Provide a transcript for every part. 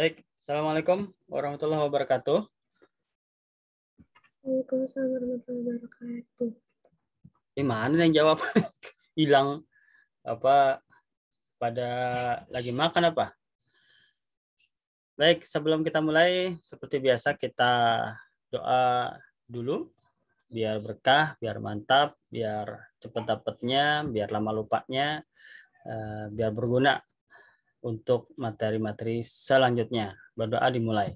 Baik, Assalamualaikum warahmatullahi wabarakatuh. Waalaikumsalam warahmatullahi wabarakatuh. Gimana yang jawab? Hilang apa pada lagi makan apa? Baik, sebelum kita mulai, seperti biasa kita doa dulu biar berkah, biar mantap, biar cepat dapatnya, biar lama lupanya, eh, biar berguna untuk materi-materi selanjutnya. Berdoa dimulai.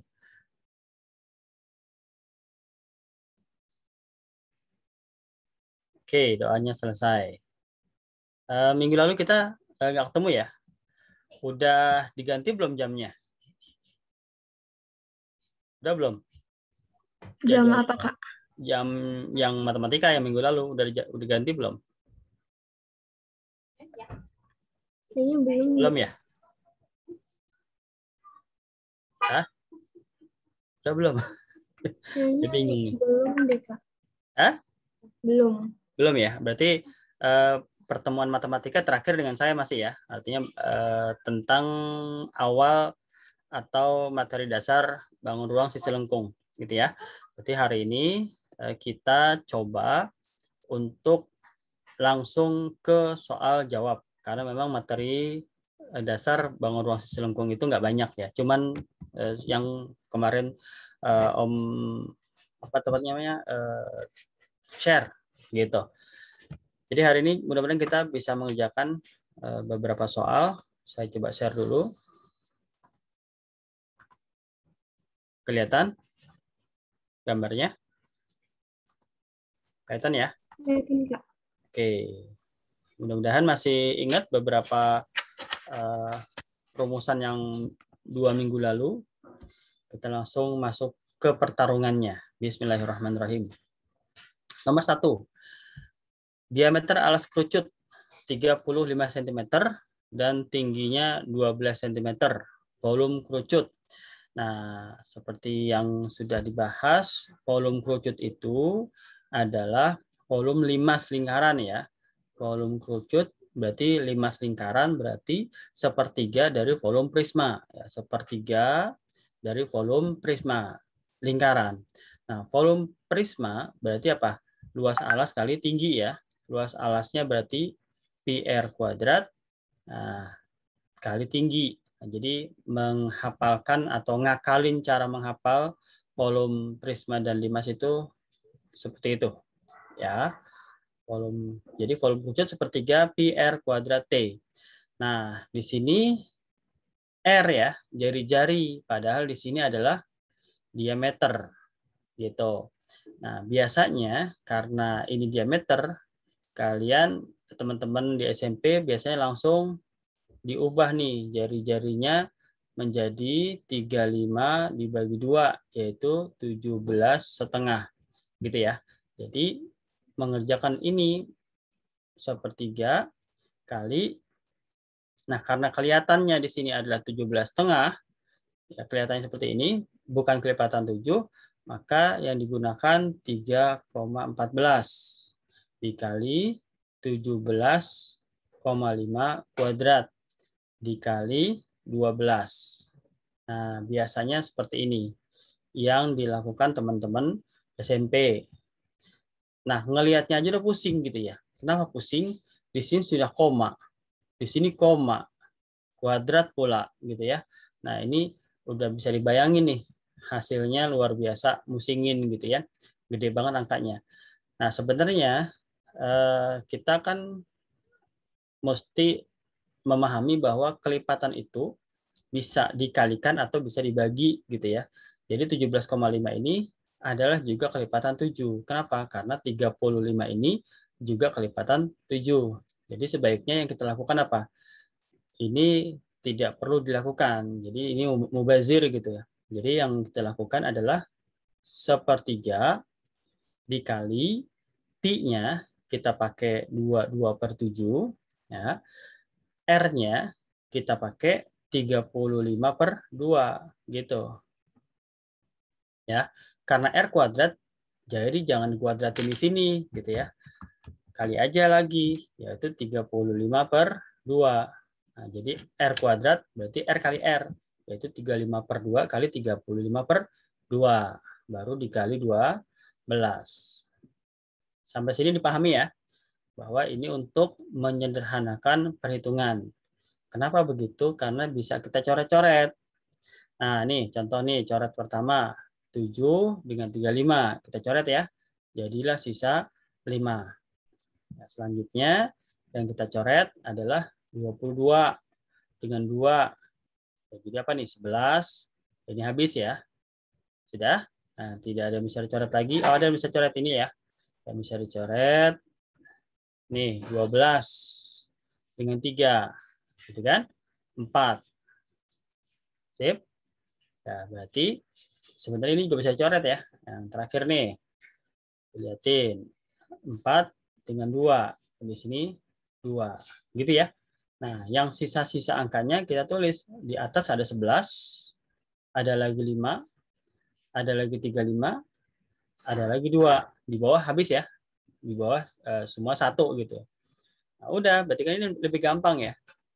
Oke, doanya selesai. Uh, minggu lalu kita eh, nggak uh, ketemu ya. Udah diganti belum jamnya? Udah belum? Jam Udah, apa, Kak? Jam yang matematika yang minggu lalu udah udah diganti belum? Kayaknya belum. Belum ya? Udah belum? Kayaknya bingung. Belum deh, Kak. Hah? Belum. Belum ya? Berarti uh, pertemuan matematika terakhir dengan saya masih ya. Artinya uh, tentang awal atau materi dasar bangun ruang sisi lengkung gitu ya. Berarti hari ini uh, kita coba untuk langsung ke soal jawab karena memang materi dasar bangun ruang sisi lengkung itu nggak banyak ya. Cuman yang kemarin uh, Om apa tempatnya namanya uh, share gitu. Jadi hari ini mudah-mudahan kita bisa mengerjakan uh, beberapa soal. Saya coba share dulu. Kelihatan gambarnya? Kelihatan ya? Kelihatan, Oke. Mudah-mudahan masih ingat beberapa uh, rumusan yang dua minggu lalu kita langsung masuk ke pertarungannya. Bismillahirrahmanirrahim. Nomor satu, diameter alas kerucut 35 cm dan tingginya 12 cm. Volume kerucut. Nah, seperti yang sudah dibahas, volume kerucut itu adalah volume limas lingkaran ya. Volume kerucut berarti limas lingkaran berarti sepertiga dari volume prisma. Ya, sepertiga dari volume prisma lingkaran. Nah, volume prisma berarti apa? Luas alas kali tinggi ya. Luas alasnya berarti PR kuadrat nah, kali tinggi. Nah, jadi menghafalkan atau ngakalin cara menghafal volume prisma dan limas itu seperti itu. Ya. Volume jadi volume wujud sepertiga PR kuadrat T. Nah, di sini R ya, jari-jari. Padahal di sini adalah diameter. Gitu. Nah, biasanya karena ini diameter, kalian teman-teman di SMP biasanya langsung diubah nih jari-jarinya menjadi 35 dibagi dua yaitu 17 setengah gitu ya. Jadi mengerjakan ini sepertiga kali Nah, karena kelihatannya di sini adalah 17 tengah, ya kelihatannya seperti ini, bukan kelipatan 7, maka yang digunakan 3,14 dikali 17,5 kuadrat dikali 12. Nah, biasanya seperti ini yang dilakukan teman-teman SMP. Nah, ngelihatnya aja udah pusing gitu ya. Kenapa pusing? Di sini sudah koma di sini koma, kuadrat pula gitu ya. Nah ini udah bisa dibayangin nih hasilnya luar biasa musingin gitu ya, gede banget angkanya. Nah sebenarnya eh, kita kan mesti memahami bahwa kelipatan itu bisa dikalikan atau bisa dibagi gitu ya. Jadi 17,5 ini adalah juga kelipatan 7. Kenapa? Karena 35 ini juga kelipatan 7. Jadi sebaiknya yang kita lakukan apa? Ini tidak perlu dilakukan. Jadi ini mubazir gitu ya. Jadi yang kita lakukan adalah sepertiga dikali pi-nya kita pakai 2, 2 per 7. Ya. R-nya kita pakai 35 per 2. Gitu. Ya. Karena R kuadrat, jadi jangan kuadratin di sini. gitu ya kali aja lagi, yaitu 35 per 2. Nah, jadi R kuadrat berarti R kali R, yaitu 35 per 2 kali 35 per 2, baru dikali 12. Sampai sini dipahami ya, bahwa ini untuk menyederhanakan perhitungan. Kenapa begitu? Karena bisa kita coret-coret. Nah, nih contoh nih coret pertama 7 dengan 35. Kita coret ya. Jadilah sisa 5. Nah, selanjutnya yang kita coret adalah 22 dengan 2. Nah, jadi apa nih? 11. Ini habis ya. Sudah? Nah, tidak ada yang bisa dicoret lagi. Oh, ada yang bisa coret ini ya. Yang bisa dicoret. Nih, 12 dengan 3. Gitu kan? 4. Sip. Ya, berarti sebenarnya ini juga bisa coret ya. Yang terakhir nih. Lihatin. 4 dengan dua di sini dua gitu ya nah yang sisa-sisa angkanya kita tulis di atas ada 11 ada lagi 5 ada lagi 35 ada lagi dua di bawah habis ya di bawah eh, semua satu gitu nah, udah berarti kan ini lebih gampang ya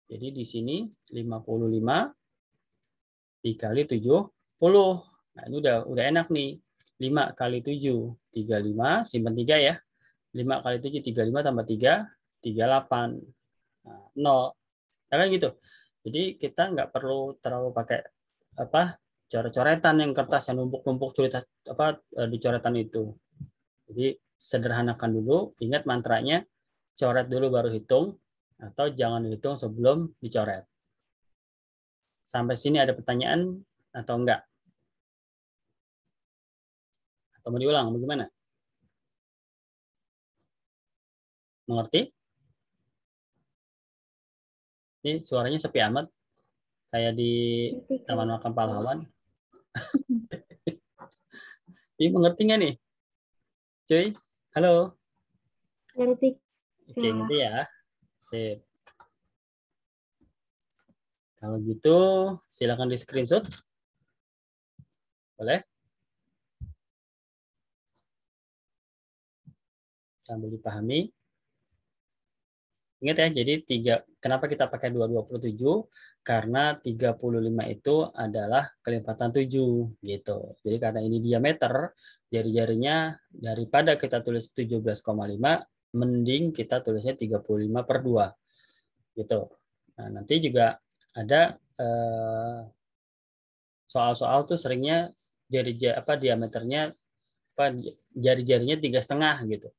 jadi di sini 55 dikali 70 nah ini udah udah enak nih 5 kali 7 35 simpan 3 ya 5 kali 7, 35 tambah 3, 38. Nah, 0. Ya kan gitu. Jadi kita nggak perlu terlalu pakai apa coret-coretan yang kertas yang numpuk-numpuk cerita apa e, coretan itu. Jadi sederhanakan dulu, ingat mantranya coret dulu baru hitung atau jangan hitung sebelum dicoret. Sampai sini ada pertanyaan atau enggak? Atau mau diulang bagaimana? Mengerti? Ini suaranya sepi amat. Kayak di Taman Makam Pahlawan. Ini mengerti nggak nih? Cuy, halo. Ngerti. Oke, ngerti ya. Sip. Kalau gitu, silakan di screenshot. Boleh? Sambil dipahami. Ingat ya, jadi tiga. kenapa kita pakai 227? Karena 35 itu adalah kelipatan 7 gitu. Jadi karena ini diameter, jari-jarinya daripada kita tulis 17,5, mending kita tulisnya 35 per 2. Gitu. Nah, nanti juga ada eh, soal-soal eh, tuh seringnya jari jari apa diameternya apa jari-jarinya tiga setengah gitu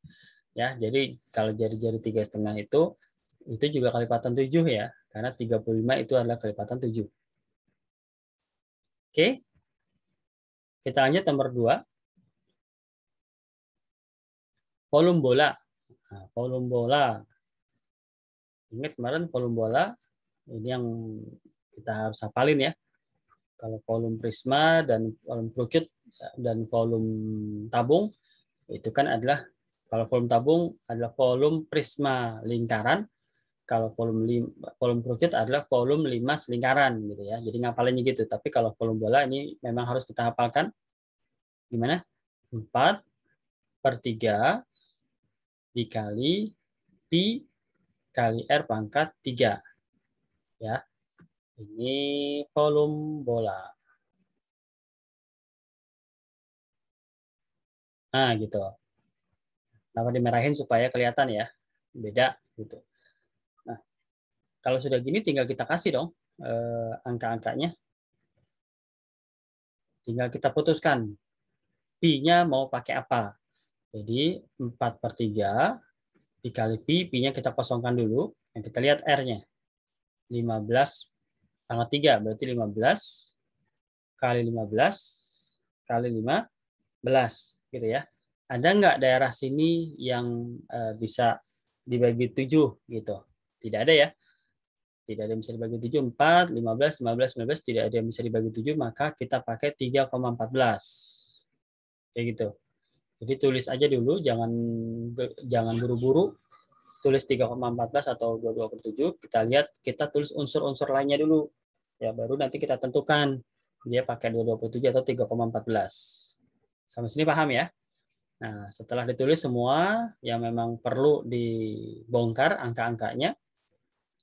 ya jadi kalau jari-jari tiga setengah itu itu juga kelipatan 7 ya, karena 35 itu adalah kelipatan 7. Oke, kita lanjut nomor 2. Volume bola. Nah, volume bola. Ingat kemarin volume bola, ini yang kita harus hafalin ya. Kalau volume prisma dan volume kerucut dan volume tabung, itu kan adalah kalau volume tabung adalah volume prisma lingkaran, kalau volume lim, volume kerucut adalah volume limas lingkaran gitu ya. Jadi ngapalinnya gitu. Tapi kalau volume bola ini memang harus kita hafalkan. Gimana? 4 per 3 dikali pi kali r pangkat 3. Ya. Ini volume bola. Nah, gitu. Kenapa dimerahin supaya kelihatan ya. Beda gitu. Kalau sudah gini tinggal kita kasih dong eh, angka-angkanya. Tinggal kita putuskan pi-nya mau pakai apa. Jadi 4 per 3 dikali pi, pi-nya kita kosongkan dulu. Yang kita lihat R-nya. 15 tanggal 3, berarti 15 kali 15 kali 15 gitu ya. Ada nggak daerah sini yang eh, bisa dibagi 7 gitu? Tidak ada ya tidak ada yang bisa dibagi 7, 4, 15, 15, 19, tidak ada yang bisa dibagi 7, maka kita pakai 3,14. Kayak gitu. Jadi tulis aja dulu, jangan jangan buru-buru. Tulis 3,14 atau 22,7, kita lihat, kita tulis unsur-unsur lainnya dulu. Ya, baru nanti kita tentukan dia pakai 22,7 atau 3,14. Sampai sini paham ya? Nah, setelah ditulis semua yang memang perlu dibongkar angka-angkanya,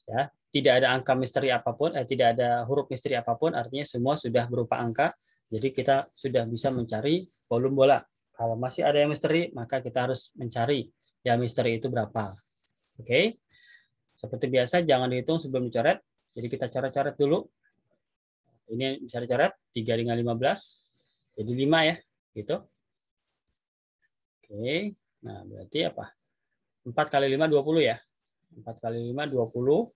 ya tidak ada angka misteri apapun, eh, tidak ada huruf misteri apapun, artinya semua sudah berupa angka. Jadi kita sudah bisa mencari volume bola. Kalau masih ada yang misteri, maka kita harus mencari yang misteri itu berapa. Oke. Okay? Seperti biasa jangan dihitung sebelum dicoret. Jadi kita coret-coret dulu. Ini bisa dicoret 3 dengan 15. Jadi 5 ya, gitu. Oke. Okay. Nah, berarti apa? 4 kali 5 20 ya. 4 kali 5 20.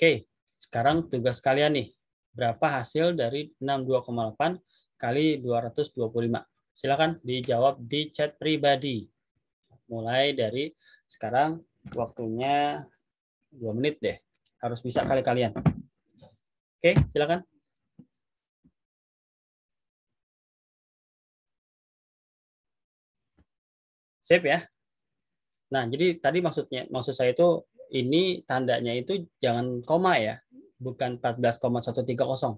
Oke, sekarang tugas kalian nih. Berapa hasil dari 62,8 kali 225? Silakan dijawab di chat pribadi. Mulai dari sekarang waktunya 2 menit deh. Harus bisa kali kalian. Oke, silakan. Sip ya. Nah, jadi tadi maksudnya maksud saya itu ini tandanya itu jangan koma ya, bukan 14,130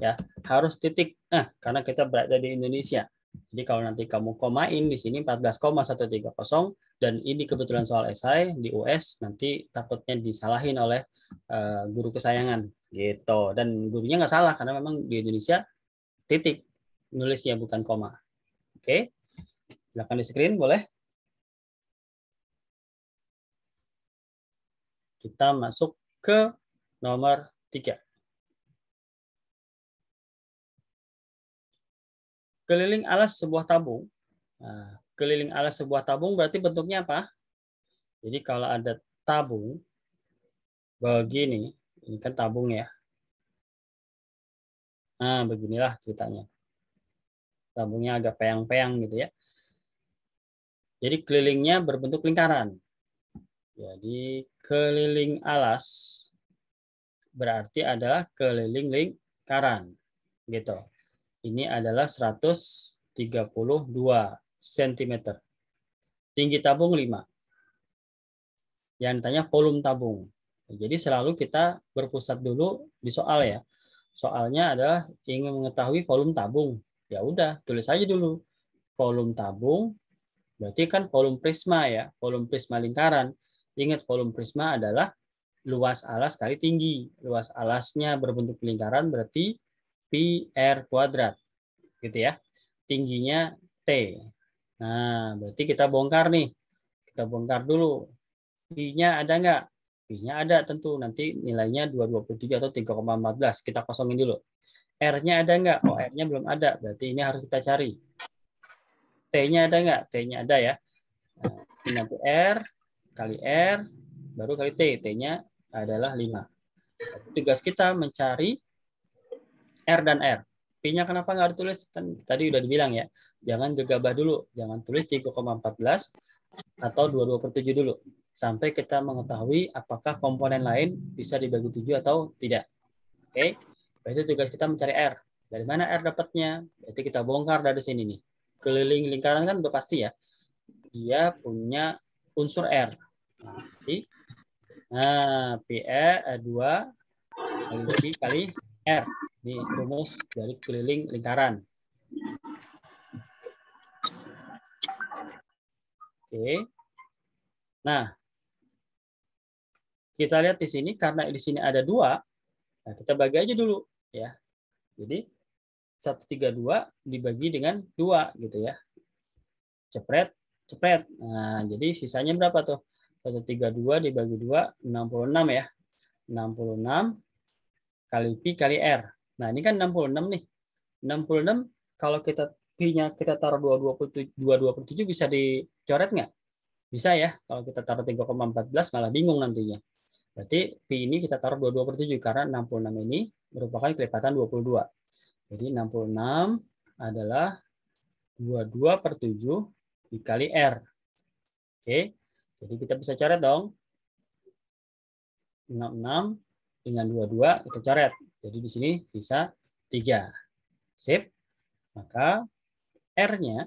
ya, harus titik. Nah, karena kita berada di Indonesia. Jadi kalau nanti kamu komain di sini 14,130 dan ini kebetulan soal esai di US nanti takutnya disalahin oleh eh, guru kesayangan gitu dan gurunya nggak salah karena memang di Indonesia titik nulisnya bukan koma. Oke. Okay. Silakan di screen boleh. Kita masuk ke nomor tiga. Keliling alas sebuah tabung. Nah, keliling alas sebuah tabung berarti bentuknya apa? Jadi kalau ada tabung begini, ini kan tabung ya. Nah, beginilah ceritanya. Tabungnya agak peyang-peyang gitu ya. Jadi kelilingnya berbentuk lingkaran. Jadi keliling alas berarti adalah keliling lingkaran. Gitu. Ini adalah 132 cm. Tinggi tabung 5. Yang ditanya volume tabung. Jadi selalu kita berpusat dulu di soal ya. Soalnya adalah ingin mengetahui volume tabung. Ya udah, tulis aja dulu. Volume tabung berarti kan volume prisma ya, volume prisma lingkaran Ingat volume prisma adalah luas alas kali tinggi. Luas alasnya berbentuk lingkaran berarti pi r kuadrat. Gitu ya. Tingginya t. Nah, berarti kita bongkar nih. Kita bongkar dulu. Pi-nya ada nggak? Pi-nya ada tentu. Nanti nilainya 223 atau 3,14. Kita kosongin dulu. R-nya ada nggak? Oh, R-nya belum ada. Berarti ini harus kita cari. T-nya ada nggak? T-nya ada ya. Nah, nanti R, kali R, baru kali T. T-nya adalah 5. Tugas kita mencari R dan R. P-nya kenapa nggak ditulis? Kan tadi udah dibilang ya, jangan gegabah dulu. Jangan tulis 3,14 atau 22 per 7 dulu. Sampai kita mengetahui apakah komponen lain bisa dibagi 7 atau tidak. Oke, itu tugas kita mencari R. Dari mana R dapatnya? Berarti kita bongkar dari sini nih. Keliling lingkaran kan udah pasti ya. Dia punya unsur R. Jadi, nah, PE 2 e, kali kali R. Ini rumus dari keliling lingkaran. Oke. Nah, kita lihat di sini karena di sini ada dua, nah kita bagi aja dulu ya. Jadi 132 dibagi dengan dua gitu ya. Jepret cepet. Nah, jadi sisanya berapa tuh? 132 dibagi 2, 66 ya. 66 kali Pi kali R. Nah, ini kan 66 nih. 66 kalau kita Pi-nya kita taruh 227, bisa dicoret nggak? Bisa ya. Kalau kita taruh 3,14 malah bingung nantinya. Berarti Pi ini kita taruh 227 karena 66 ini merupakan kelipatan 22. Jadi 66 adalah 22 per 7 dikali R. Oke, jadi kita bisa coret dong. 66 dengan 22 kita coret. Jadi di sini bisa 3. Sip. Maka R-nya,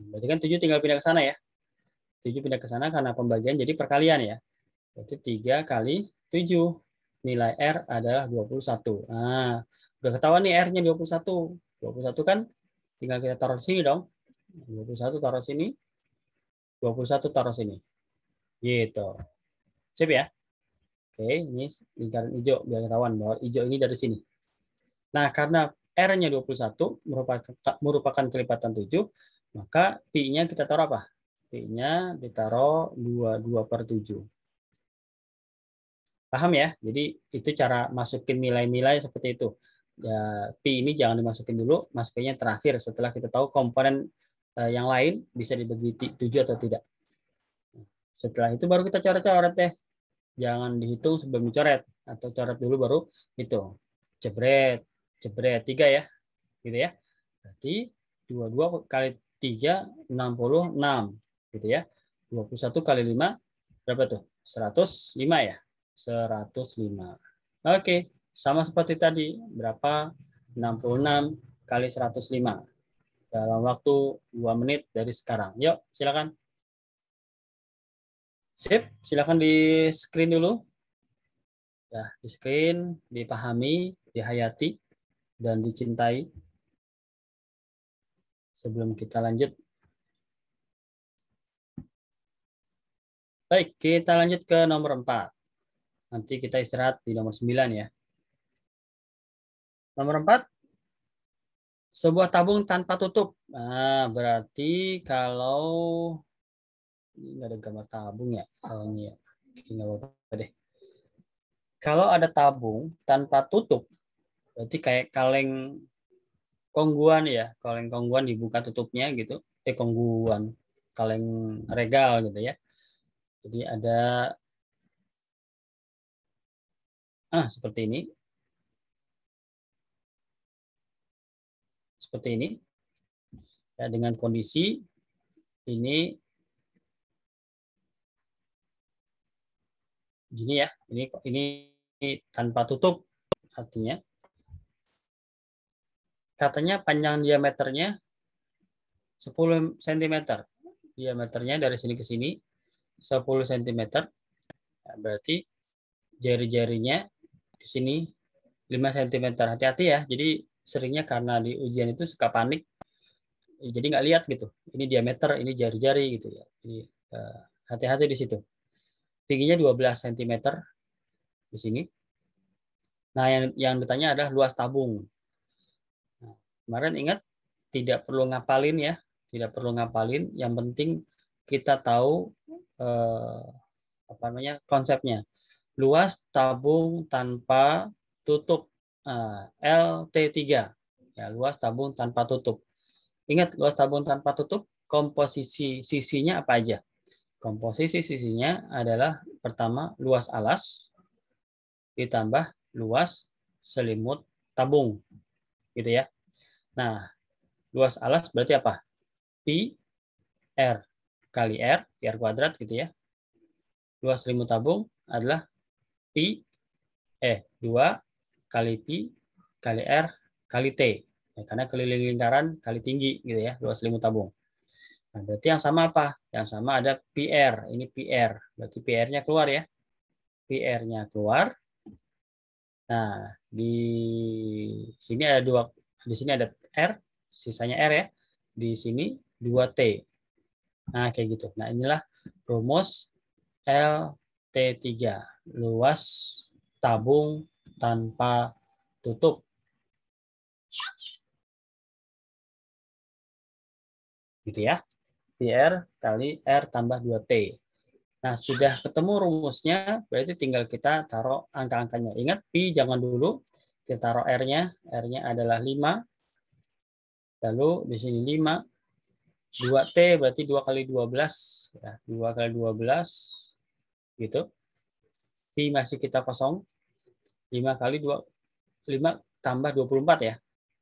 berarti kan 7 tinggal pindah ke sana ya. 7 pindah ke sana karena pembagian jadi perkalian ya. Berarti 3 kali 7. Nilai R adalah 21. Nah, udah ketahuan nih R-nya 21. 21 kan tinggal kita taruh di sini dong. 21 taruh sini. 21 taruh sini. Gitu. Sip ya? Oke, ini lingkaran hijau biar ketahuan bahwa hijau ini dari sini. Nah, karena R-nya 21 merupakan merupakan kelipatan 7, maka Pi-nya kita taruh apa? Pi-nya ditaruh 22 per 7. Paham ya? Jadi itu cara masukin nilai-nilai seperti itu. Ya, Pi ini jangan dimasukin dulu, masukinnya terakhir setelah kita tahu komponen Eh, yang lain bisa dibagi tujuh atau tidak. Setelah itu baru kita coret-coret ya. Jangan dihitung sebelum dicoret atau coret dulu baru itu. Jebret, jebret tiga ya, gitu ya. Berarti 22 kali 3 66 gitu ya. 21 kali 5 berapa tuh? 105 ya. 105. Oke, sama seperti tadi. Berapa? 66 kali 105 dalam waktu dua menit dari sekarang. Yuk, silakan. Sip, silakan di screen dulu. Ya, di screen, dipahami, dihayati, dan dicintai. Sebelum kita lanjut. Baik, kita lanjut ke nomor 4. Nanti kita istirahat di nomor 9 ya. Nomor 4, sebuah tabung tanpa tutup. Nah, berarti kalau ini nggak ada gambar tabung ya, kalau oh, ini ya, nggak apa-apa deh. Kalau ada tabung tanpa tutup, berarti kayak kaleng kongguan ya, kaleng kongguan dibuka tutupnya gitu, eh kongguan, kaleng regal gitu ya. Jadi ada ah seperti ini seperti ini ya, dengan kondisi ini gini ya ini ini, tanpa tutup artinya katanya panjang diameternya 10 cm diameternya dari sini ke sini 10 cm ya, berarti jari-jarinya di sini 5 cm hati-hati ya jadi seringnya karena di ujian itu suka panik jadi nggak lihat gitu ini diameter ini jari-jari gitu ya jadi eh, hati-hati di situ tingginya 12 cm di sini nah yang yang ditanya adalah luas tabung nah, kemarin ingat tidak perlu ngapalin ya tidak perlu ngapalin yang penting kita tahu eh, apa namanya konsepnya luas tabung tanpa tutup Eh, LT3 ya luas tabung tanpa tutup. Ingat luas tabung tanpa tutup komposisi sisinya apa aja? Komposisi sisinya adalah pertama luas alas ditambah luas selimut tabung. Gitu ya. Nah, luas alas berarti apa? Pi R kali R, R kuadrat gitu ya. Luas selimut tabung adalah Pi E2 eh, kali pi kali r kali t ya, karena keliling lingkaran kali tinggi gitu ya luas limbah tabung nah berarti yang sama apa yang sama ada pr ini pr berarti pr-nya keluar ya pr-nya keluar nah di sini ada dua di sini ada r sisanya r ya di sini 2t nah kayak gitu nah inilah rumus LT3 luas tabung tanpa tutup. Gitu ya. PR kali R tambah 2T. Nah, sudah ketemu rumusnya, berarti tinggal kita taruh angka-angkanya. Ingat, P jangan dulu. Kita taruh R-nya. R-nya adalah 5. Lalu di sini 5. 2T berarti 2 kali 12. Ya, 2 kali 12. Gitu. P masih kita kosong. 5 kali 2 5 tambah 24 ya.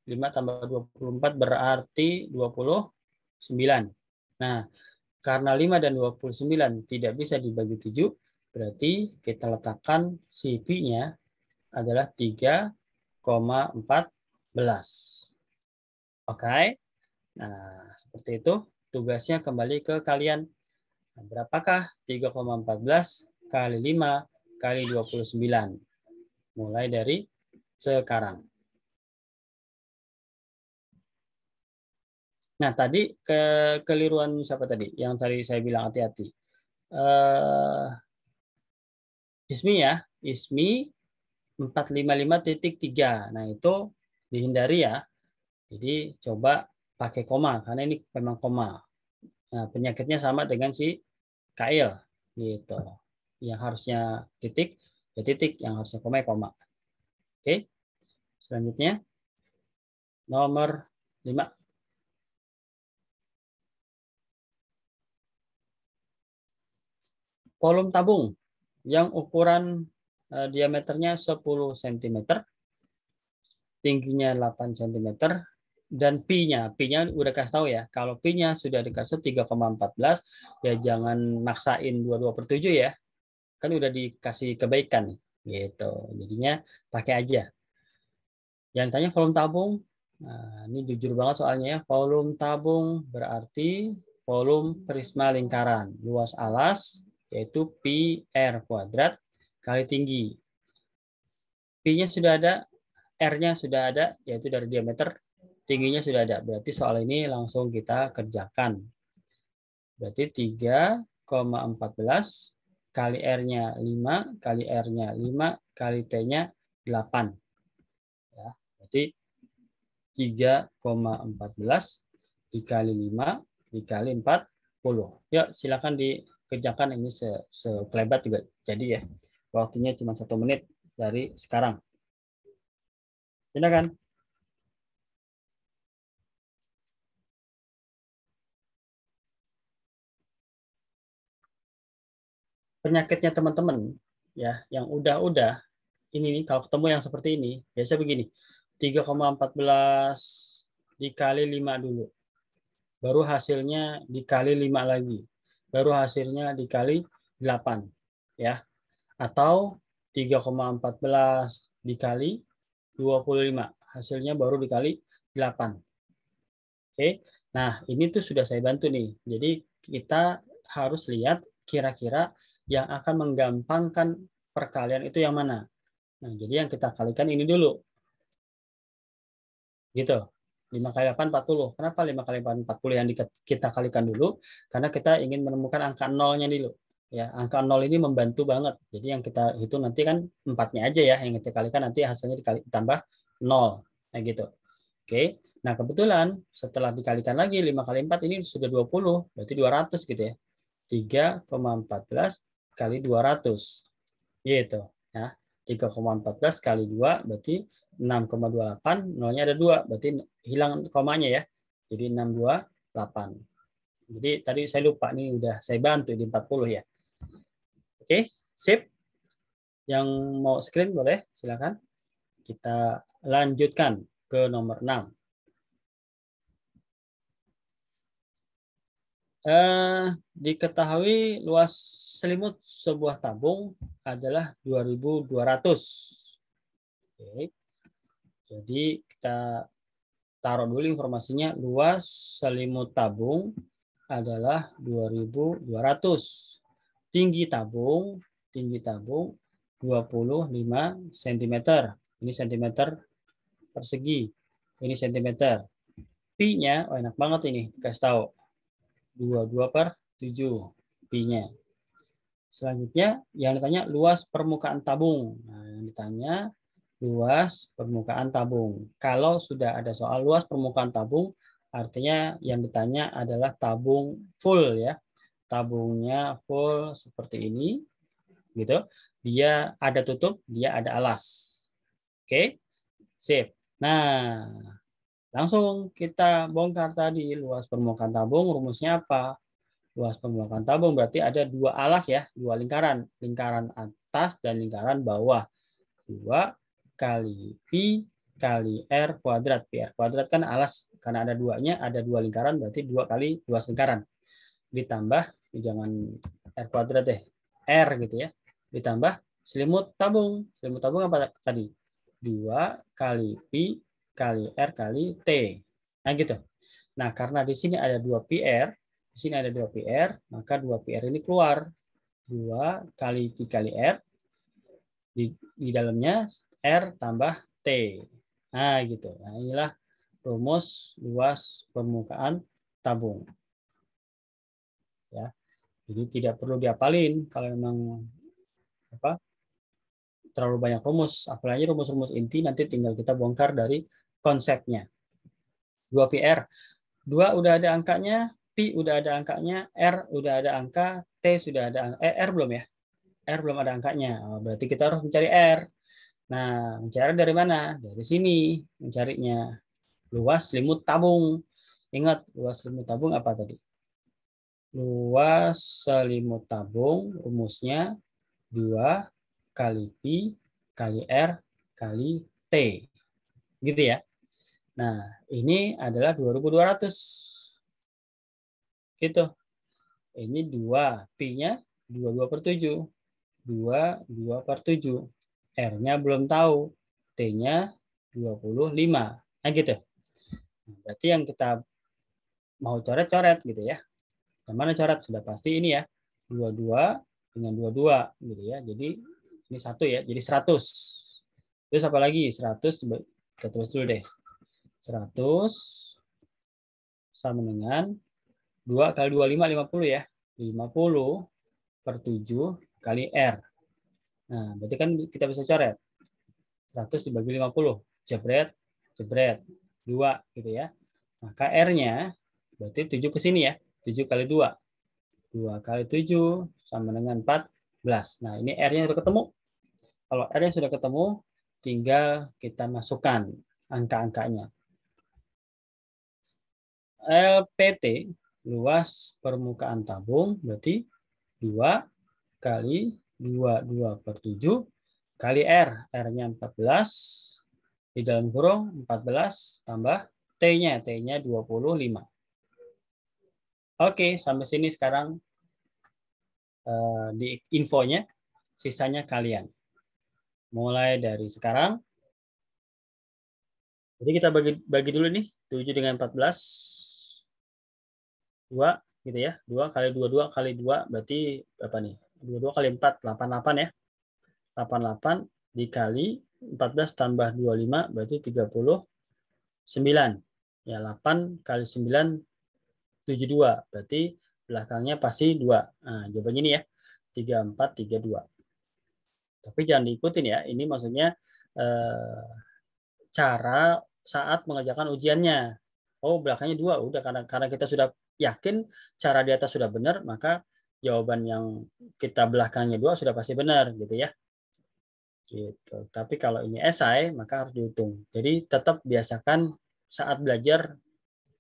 5 tambah 24 berarti 29. Nah, karena 5 dan 29 tidak bisa dibagi 7, berarti kita letakkan cp nya adalah 3,14. Oke. Okay? Nah, seperti itu. Tugasnya kembali ke kalian. Nah, berapakah 3,14 kali 5 kali 29? mulai dari sekarang. Nah, tadi ke keliruan siapa tadi? Yang tadi saya bilang hati-hati. Uh, Ismi ya, Ismi 455.3. Nah, itu dihindari ya. Jadi coba pakai koma karena ini memang koma. Nah, penyakitnya sama dengan si Kail gitu. Yang harusnya titik ya titik yang harusnya koma koma. Oke. Selanjutnya nomor 5. Kolom tabung yang ukuran eh, diameternya 10 cm, tingginya 8 cm, dan pi nya pi nya udah kasih tahu ya. Kalau pi nya sudah dikasih 3,14, ya jangan maksain 22 per 7 ya kan udah dikasih kebaikan gitu jadinya pakai aja yang tanya volume tabung nah, ini jujur banget soalnya ya volume tabung berarti volume prisma lingkaran luas alas yaitu pi r kuadrat kali tinggi pi-nya sudah ada r-nya sudah ada yaitu dari diameter tingginya sudah ada berarti soal ini langsung kita kerjakan berarti 3,14 kali R-nya 5, kali R-nya 5, kali T-nya 8. Ya, berarti 3,14 dikali 5 dikali 40. Yuk, silakan dikerjakan ini se sekelebat juga. Jadi ya, waktunya cuma satu menit dari sekarang. Silakan. penyakitnya teman-teman ya yang udah-udah ini nih kalau ketemu yang seperti ini biasa begini 3,14 dikali 5 dulu baru hasilnya dikali 5 lagi baru hasilnya dikali 8 ya atau 3,14 dikali 25 hasilnya baru dikali 8 Oke, nah ini tuh sudah saya bantu nih. Jadi kita harus lihat kira-kira yang akan menggampangkan perkalian itu yang mana. Nah, jadi yang kita kalikan ini dulu. Gitu. 5 kali 8 40. Kenapa 5 kali 8 40 yang kita kalikan dulu? Karena kita ingin menemukan angka nolnya dulu. Ya, angka nol ini membantu banget. Jadi yang kita hitung nanti kan empatnya aja ya yang kita kalikan nanti hasilnya dikali tambah nol. Nah, gitu. Oke. Nah, kebetulan setelah dikalikan lagi 5 kali 4 ini sudah 20, berarti 200 gitu ya. 3,14 kali 200. Gitu. Ya. 3,14 kali 2 berarti 6,28. Nolnya ada 2, berarti hilang komanya ya. Jadi 628. Jadi tadi saya lupa nih udah saya bantu di 40 ya. Oke, sip. Yang mau screen boleh, silakan. Kita lanjutkan ke nomor 6. Eh, diketahui luas selimut sebuah tabung adalah 2200. Oke. Jadi kita taruh dulu informasinya luas selimut tabung adalah 2200. Tinggi tabung, tinggi tabung 25 cm. Ini cm persegi. Ini cm. Pi-nya, oh enak banget ini, kasih tahu. 22 per 7 pi-nya. Selanjutnya yang ditanya luas permukaan tabung. Nah, yang ditanya luas permukaan tabung. Kalau sudah ada soal luas permukaan tabung, artinya yang ditanya adalah tabung full ya. Tabungnya full seperti ini gitu. Dia ada tutup, dia ada alas. Oke. Okay? Sip. Nah, langsung kita bongkar tadi luas permukaan tabung rumusnya apa? Luas pembuangan tabung berarti ada dua alas ya, dua lingkaran, lingkaran atas dan lingkaran bawah. dua kali pi kali r kuadrat. Pi r kuadrat kan alas karena ada duanya, ada dua lingkaran berarti dua kali luas lingkaran. Ditambah eh, jangan r kuadrat deh, r gitu ya. Ditambah selimut tabung. Selimut tabung apa tadi? dua kali pi kali r kali t. Nah gitu. Nah, karena di sini ada dua PR, di sini ada 2PR, maka 2PR ini keluar. 2 kali t kali R. Di, di dalamnya R tambah T. Nah, gitu. Nah, inilah rumus luas permukaan tabung. Ya. Jadi tidak perlu diapalin kalau memang apa terlalu banyak rumus. Apalagi rumus-rumus inti nanti tinggal kita bongkar dari konsepnya. 2 PR. 2 udah ada angkanya, pi udah ada angkanya, R udah ada angka, T sudah ada angka. Eh, R belum ya? R belum ada angkanya. Oh, berarti kita harus mencari R. Nah, mencari dari mana? Dari sini mencarinya. Luas limut tabung. Ingat, luas limut tabung apa tadi? Luas selimut tabung rumusnya 2 kali pi kali R kali T. Gitu ya. Nah, ini adalah 2200 Gitu. Ini 2. p nya 2, 2 per 7. 2, 2 per 7. R-nya belum tahu. T-nya 25. Nah gitu. Nah, berarti yang kita mau coret-coret gitu ya. Yang mana coret? Sudah pasti ini ya. 2, 2 dengan 2, 2. gitu ya. Jadi ini satu ya. Jadi 100. Terus apa lagi? 100. Kita terus dulu deh. 100 sama dengan 2 kali 25, 50 ya. 50 per 7 kali R. Nah, berarti kan kita bisa coret. 100 dibagi 50. Jebret, jebret. 2 gitu ya. Maka R-nya berarti 7 ke sini ya. 7 kali 2. 2 kali 7 sama dengan 14. Nah, ini R-nya sudah ketemu. Kalau R-nya sudah ketemu, tinggal kita masukkan angka-angkanya. LPT luas permukaan tabung berarti 2 kali 2, 2 per 7 kali R. R-nya 14, di dalam kurung 14 tambah T-nya, T-nya 25. Oke, sampai sini sekarang eh, di infonya, sisanya kalian. Mulai dari sekarang. Jadi kita bagi, bagi dulu nih, 7 dengan 14, dua gitu ya. Dua kali dua dua kali dua berarti berapa nih? Dua dua kali empat delapan delapan ya. Delapan delapan dikali empat belas tambah dua lima berarti tiga puluh sembilan Ya, delapan kali sembilan tujuh dua Berarti belakangnya pasti dua Nah, jawabannya ini ya. tiga dua Tapi jangan diikutin ya. Ini maksudnya eh, cara saat mengerjakan ujiannya. Oh, belakangnya dua udah karena karena kita sudah yakin cara di atas sudah benar, maka jawaban yang kita belakangnya dua sudah pasti benar gitu ya. Gitu. Tapi kalau ini esai maka harus dihitung. Jadi tetap biasakan saat belajar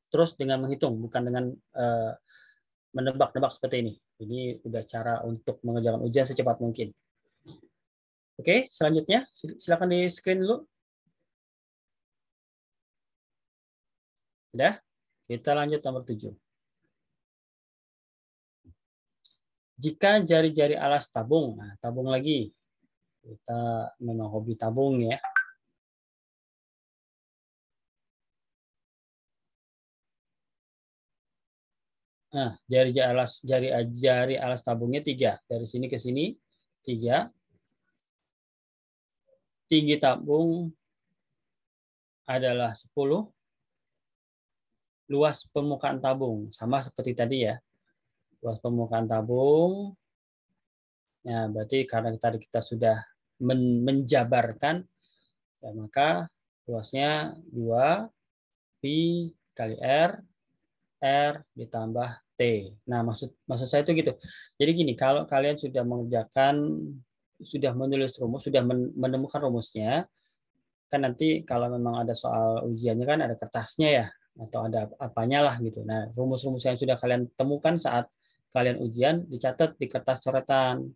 terus dengan menghitung bukan dengan uh, menebak-nebak seperti ini. Ini udah cara untuk mengerjakan ujian secepat mungkin. Oke, selanjutnya silakan di screen dulu. sudah Kita lanjut nomor 7. Jika jari-jari alas tabung, nah, tabung lagi. Kita memang hobi tabung ya. Nah, jari, jari alas jari jari alas tabungnya tiga dari sini ke sini tiga. Tinggi tabung adalah 10. Luas permukaan tabung sama seperti tadi ya luas permukaan tabung. Ya, berarti karena tadi kita sudah menjabarkan, ya maka luasnya 2 pi kali r, r ditambah t. Nah, maksud maksud saya itu gitu. Jadi gini, kalau kalian sudah mengerjakan, sudah menulis rumus, sudah menemukan rumusnya, kan nanti kalau memang ada soal ujiannya kan ada kertasnya ya atau ada apanya lah gitu. Nah, rumus-rumus yang sudah kalian temukan saat kalian ujian dicatat di kertas coretan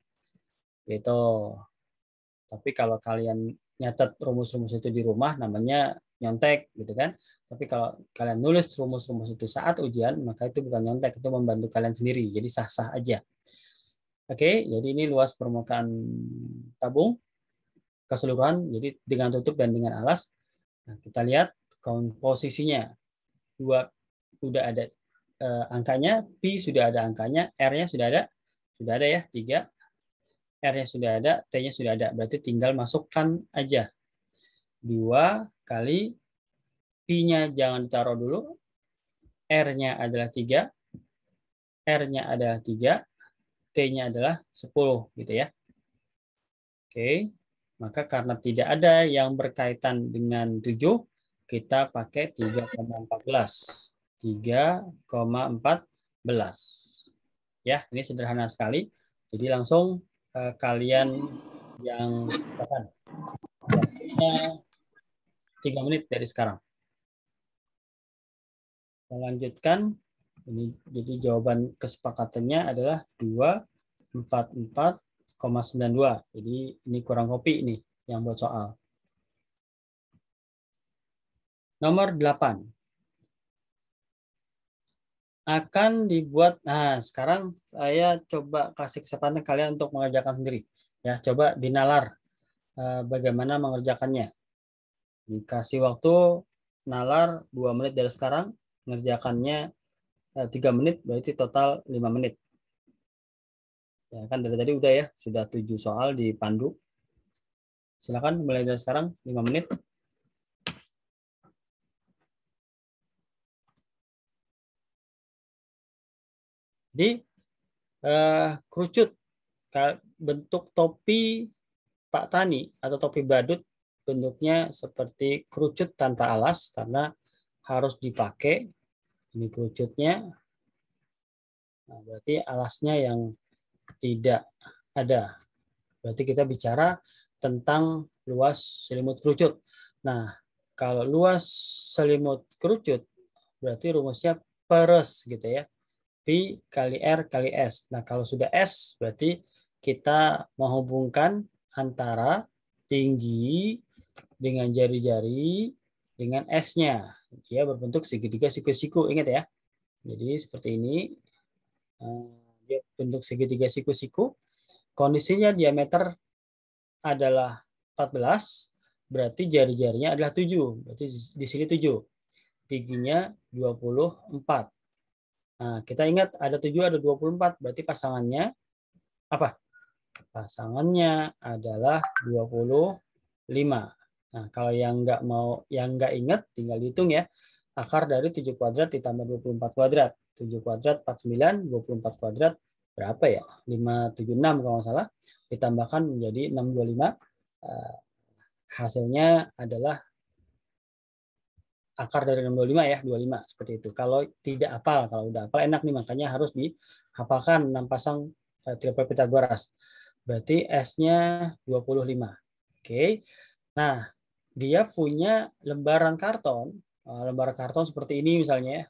gitu tapi kalau kalian nyatet rumus-rumus itu di rumah namanya nyontek gitu kan tapi kalau kalian nulis rumus-rumus itu saat ujian maka itu bukan nyontek itu membantu kalian sendiri jadi sah-sah aja oke jadi ini luas permukaan tabung keseluruhan jadi dengan tutup dan dengan alas nah, kita lihat komposisinya dua udah ada uh, angkanya, P sudah ada angkanya, R-nya sudah ada, sudah ada ya, tiga R-nya sudah ada, T-nya sudah ada. Berarti tinggal masukkan aja. dua kali P-nya jangan taruh dulu. R-nya adalah tiga R-nya adalah tiga T-nya adalah sepuluh gitu ya. Oke, maka karena tidak ada yang berkaitan dengan tujuh kita pakai 3,14. 3,14. Ya, ini sederhana sekali. Jadi langsung eh, kalian yang silakan. tiga 3 menit dari sekarang. melanjutkan Ini, jadi jawaban kesepakatannya adalah 244,92. Jadi ini kurang kopi ini yang buat soal. Nomor 8 akan dibuat. Nah, sekarang saya coba kasih kesempatan kalian untuk mengerjakan sendiri. Ya, coba dinalar eh, bagaimana mengerjakannya. Dikasih waktu nalar 2 menit dari sekarang, mengerjakannya eh, tiga 3 menit, berarti total 5 menit. Ya, kan dari tadi udah ya, sudah 7 soal dipandu. Silakan mulai dari sekarang 5 menit. Jadi eh, kerucut bentuk topi Pak Tani atau topi badut bentuknya seperti kerucut tanpa alas karena harus dipakai. Ini kerucutnya. Nah, berarti alasnya yang tidak ada. Berarti kita bicara tentang luas selimut kerucut. Nah, kalau luas selimut kerucut berarti rumusnya peres gitu ya. P kali R kali S. Nah, kalau sudah S, berarti kita menghubungkan antara tinggi dengan jari-jari dengan S-nya. Dia berbentuk segitiga siku-siku, ingat ya. Jadi seperti ini. Eh, dia bentuk segitiga siku-siku. Kondisinya diameter adalah 14, berarti jari-jarinya adalah 7. Berarti di sini 7. Tingginya 24. Nah, kita ingat ada 7, ada 24. Berarti pasangannya apa? Pasangannya adalah 25. Nah, kalau yang nggak mau, yang nggak ingat, tinggal hitung ya. Akar dari 7 kuadrat ditambah 24 kuadrat. 7 kuadrat 49, 24 kuadrat berapa ya? 576 kalau nggak salah. Ditambahkan menjadi 625. Eh, hasilnya adalah akar dari 625 ya, 25 seperti itu. Kalau tidak hafal, kalau udah hafal enak nih makanya harus dihafalkan 6 pasang eh, triple Pitagoras. Berarti S-nya 25. Oke. Okay. Nah, dia punya lembaran karton, eh, lembaran karton seperti ini misalnya ya.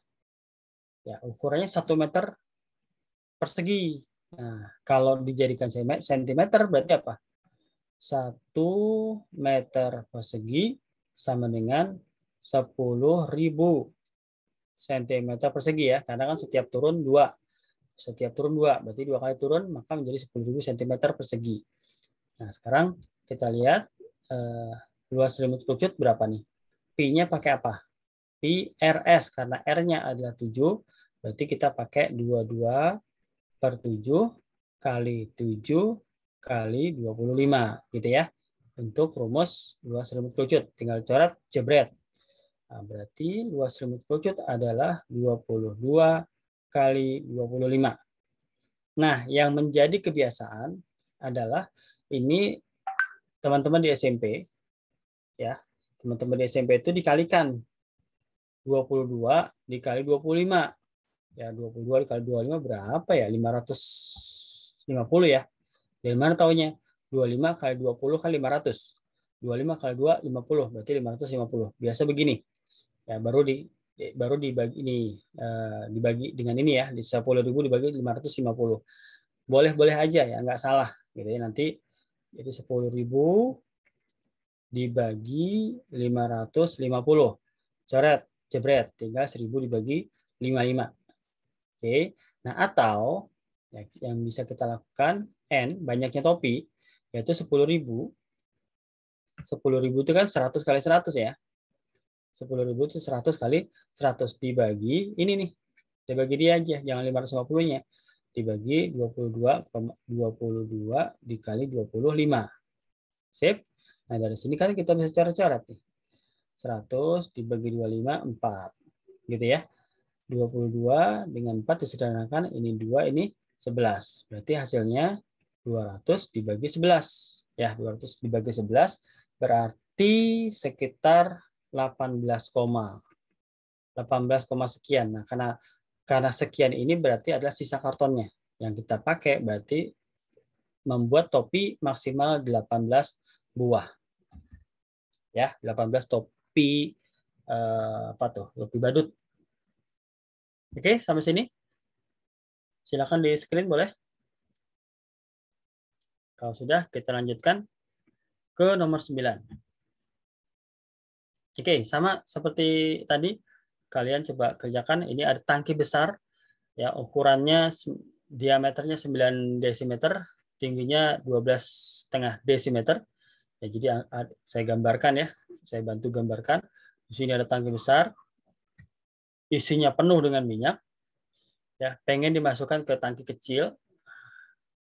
ya ukurannya 1 meter persegi. Nah, kalau dijadikan sentimeter berarti apa? 1 meter persegi sama dengan 10.000 cm persegi ya. Karena kan setiap turun 2. Setiap turun 2. Berarti dua kali turun maka menjadi 10.000 cm persegi. Nah, sekarang kita lihat eh, luas selimut kerucut berapa nih. Pi-nya pakai apa? Pi RS karena R-nya adalah 7. Berarti kita pakai 22 per 7 kali 7 kali 25 gitu ya. Untuk rumus luas selimut kerucut. Tinggal coret jebret. Nah, berarti luas rumit kerucut adalah 22 kali 25. Nah, yang menjadi kebiasaan adalah ini teman-teman di SMP ya, teman-teman di SMP itu dikalikan 22 dikali 25. Ya, 22 dikali 25 berapa ya? 550 ya. Dari mana tahunya? 25 kali 20 kali 500. 25 kali 2 50, berarti 550. Biasa begini ya baru di baru dibagi ini eh, dibagi dengan ini ya di 10.000 dibagi 550 boleh boleh aja ya nggak salah gitu ya nanti jadi 10.000 dibagi 550 coret jebret tinggal 1.000 dibagi 55 oke nah atau ya, yang bisa kita lakukan n banyaknya topi yaitu 10.000 10.000 itu kan 100 kali 100 ya ribu itu 100 kali 100 dibagi ini nih dibagi dia aja jangan 550 nya dibagi 22 22 dikali 25 sip nah dari sini kan kita bisa coret-coret nih 100 dibagi 25 4 gitu ya 22 dengan 4 disederhanakan ini 2 ini 11 berarti hasilnya 200 dibagi 11 ya 200 dibagi 11 berarti sekitar 18, 18, sekian. Nah, karena karena sekian ini berarti adalah sisa kartonnya yang kita pakai berarti membuat topi maksimal 18 buah. Ya, 18 topi eh, apa tuh? Topi badut. Oke, sampai sini. Silakan di screen boleh. Kalau sudah kita lanjutkan ke nomor 9. Oke, sama seperti tadi kalian coba kerjakan. Ini ada tangki besar ya ukurannya diameternya 9 desimeter, tingginya 12 setengah desimeter. Ya, jadi saya gambarkan ya, saya bantu gambarkan. Di sini ada tangki besar, isinya penuh dengan minyak. Ya, pengen dimasukkan ke tangki kecil,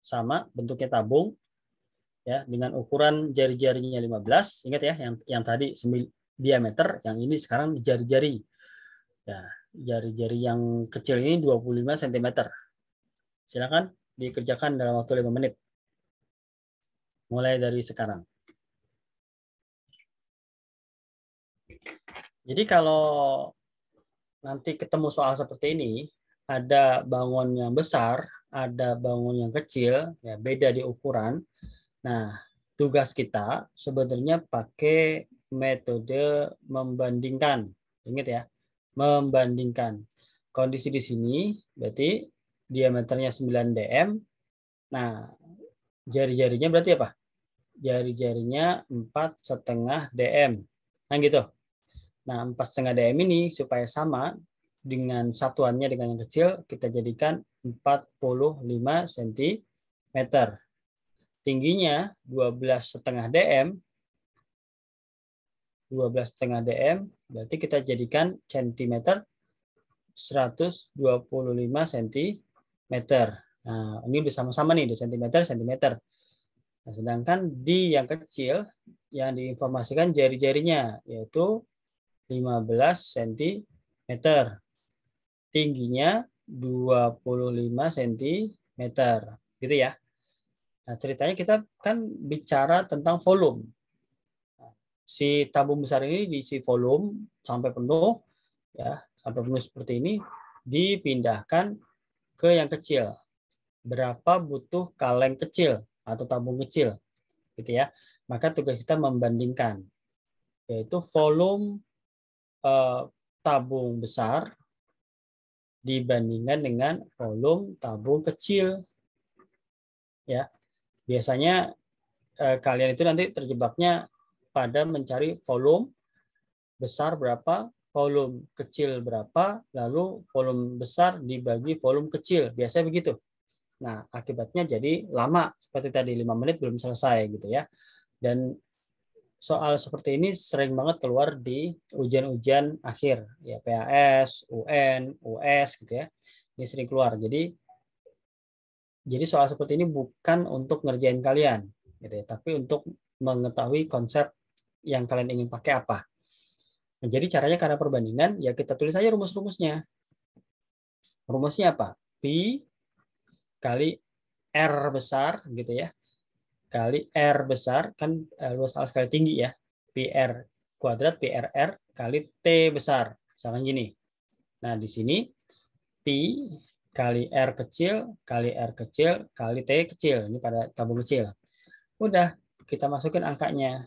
sama bentuknya tabung, ya dengan ukuran jari-jarinya 15. Ingat ya, yang yang tadi diameter, yang ini sekarang jari-jari. Ya, jari-jari yang kecil ini 25 cm. Silakan dikerjakan dalam waktu 5 menit. Mulai dari sekarang. Jadi kalau nanti ketemu soal seperti ini, ada bangun yang besar, ada bangun yang kecil, ya beda di ukuran. Nah, tugas kita sebenarnya pakai metode membandingkan. Ingat ya, membandingkan. Kondisi di sini berarti diameternya 9 dm. Nah, jari-jarinya berarti apa? Jari-jarinya 4 setengah dm. Nah gitu. Nah, 4 setengah dm ini supaya sama dengan satuannya dengan yang kecil, kita jadikan 45 cm. Tingginya 12 setengah dm, 12,5 dm, berarti kita jadikan cm 125 cm. Nah, ini udah sama-sama nih, udah cm, cm. Nah, sedangkan di yang kecil, yang diinformasikan jari-jarinya, yaitu 15 cm. Tingginya 25 cm. Gitu ya. Nah, ceritanya kita kan bicara tentang volume si tabung besar ini diisi volume sampai penuh ya sampai penuh seperti ini dipindahkan ke yang kecil berapa butuh kaleng kecil atau tabung kecil gitu ya maka tugas kita membandingkan yaitu volume eh, tabung besar dibandingkan dengan volume tabung kecil ya biasanya eh, kalian itu nanti terjebaknya pada mencari volume besar berapa, volume kecil berapa, lalu volume besar dibagi volume kecil. Biasanya begitu. Nah, akibatnya jadi lama seperti tadi 5 menit belum selesai gitu ya. Dan soal seperti ini sering banget keluar di ujian-ujian akhir ya PAS, UN, US gitu ya. Ini sering keluar. Jadi jadi soal seperti ini bukan untuk ngerjain kalian gitu ya, tapi untuk mengetahui konsep yang kalian ingin pakai apa. Nah, jadi caranya karena perbandingan, ya kita tulis aja rumus-rumusnya. Rumusnya apa? P kali R besar, gitu ya. Kali R besar, kan eh, luas alas kali tinggi ya. PR kuadrat PRR kali T besar. Misalnya gini. Nah, di sini P kali R kecil, kali R kecil, kali T kecil. Ini pada tabung kecil. Udah, kita masukin angkanya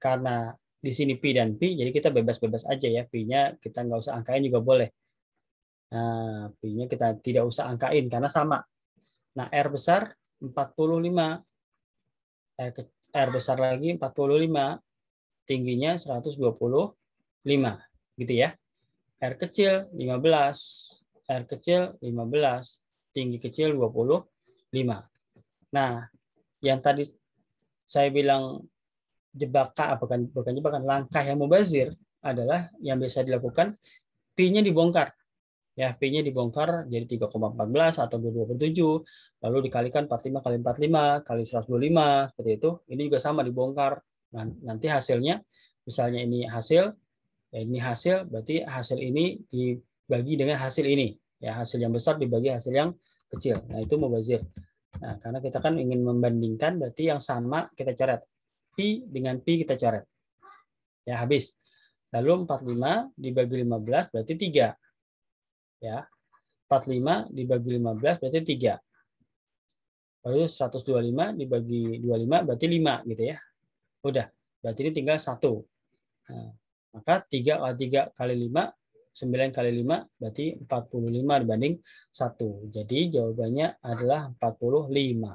karena di sini P dan P, jadi kita bebas-bebas aja ya. P-nya kita nggak usah angkain juga boleh. Nah, P-nya kita tidak usah angkain karena sama. Nah, R besar 45. R, ke, R besar lagi 45. Tingginya 125. Gitu ya. R kecil 15. R kecil 15. Tinggi kecil 25. Nah, yang tadi saya bilang jebakan bukan bukan jebakan langkah yang mubazir adalah yang bisa dilakukan P-nya dibongkar ya P-nya dibongkar jadi 3,14 atau 227 lalu dikalikan 45 kali 45 kali 125 seperti itu ini juga sama dibongkar nah, nanti hasilnya misalnya ini hasil ya ini hasil berarti hasil ini dibagi dengan hasil ini ya hasil yang besar dibagi hasil yang kecil nah itu mubazir nah karena kita kan ingin membandingkan berarti yang sama kita coret Pi dengan Pi kita coret. Ya, habis. Lalu 45 dibagi 15 berarti 3. Ya. 45 dibagi 15 berarti 3. Lalu 125 dibagi 25 berarti 5 gitu ya. Udah. Berarti ini tinggal 1. Nah, maka 3 kali 3 kali 5 9 kali 5 berarti 45 dibanding 1. Jadi jawabannya adalah 45.